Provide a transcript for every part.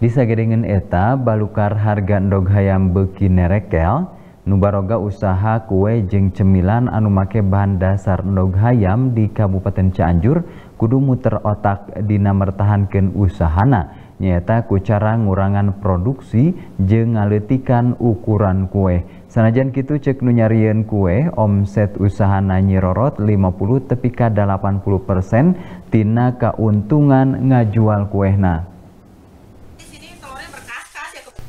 Di Disagedengen eta balukar harga endog hayam beki nerekel, nubaroga usaha kue jeng cemilan anu make bahan dasar endog hayam di Kabupaten Cianjur kudu muter otak dina mertahankeun usahana nyata ku cara ngurangan produksi jeng ngaletikan ukuran kue. Sanajan kitu cek nu kue, omset usahana nyirorot 50 tepi ka persen tina keuntungan ngajual kuehna.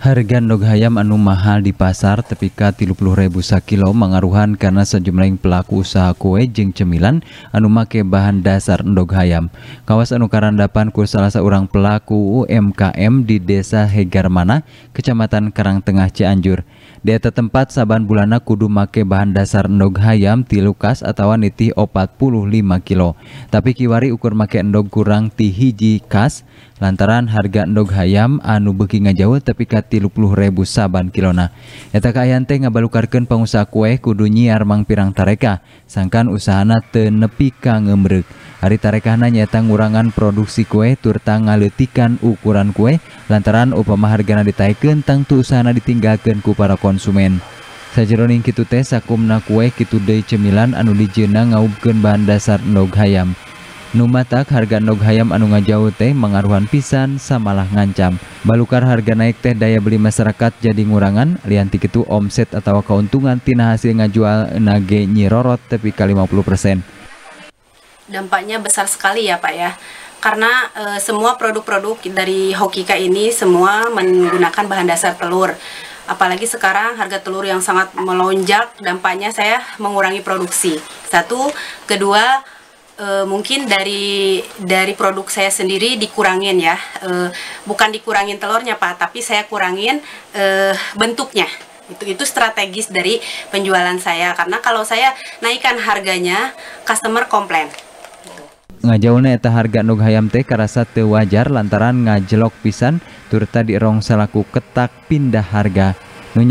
Harga endog hayam anu mahal di pasar tepika 30.000 sakilo mengaruhan karena sejumlah pelaku usaha kue jeng cemilan anu make bahan dasar endog hayam. Kawas anu karandapan ku salah seorang pelaku UMKM di Desa Hegarmana, Kecamatan Karangtengah Cianjur. Di tempat saban bulana kudu make bahan dasar endog hayam ti lukas atau nitih 45 kilo. Tapi kiwari ukur make endog kurang ti hiji kas Lantaran harga nogg hayam anu bekinga jauh tepikatip0.000 saaban kilo. Etta kayante ngaballukukaken pengusa kue kudunyi Armang Pirang Tareka. sangkan usana tenepi kang emrekg. Ari tareeka na nyatang urangan produksi kue turta nga letikan ukuran kue, Laaran upamahar gan detailai kenang usana ditinggakenku para konsumen. Sajeroning Kituute sakkumna kue Kiude cemilan anu dijena ngaub gen bah dasar Nog hayaam. Numatak harga nog hayam anu ngajau teh mengaruhan pisan samalah ngancam. Balukar harga naik teh daya beli masyarakat jadi ngurangan, lianti itu omset atau keuntungan tina hasil ngajual nage nyirorot tepi ke 50%. Dampaknya besar sekali ya Pak ya. Karena e, semua produk-produk dari Hokika ini semua menggunakan bahan dasar telur. Apalagi sekarang harga telur yang sangat melonjak, dampaknya saya mengurangi produksi. Satu, kedua e, mungkin dari dari produk saya sendiri dikurangin ya e, bukan dikurangin telurnya pak tapi saya kurangin e, bentuknya itu itu strategis dari penjualan saya karena kalau saya naikkan harganya customer komplain ngajauna eta harga nu hayam teh karasa teu wajar lantaran ngajelok pisan turta rong salaku ketak pindah harga nu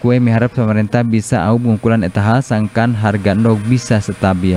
kue miharap pemerintah bisa au pengumkulan eta hal sangkan harga nog bisa stabil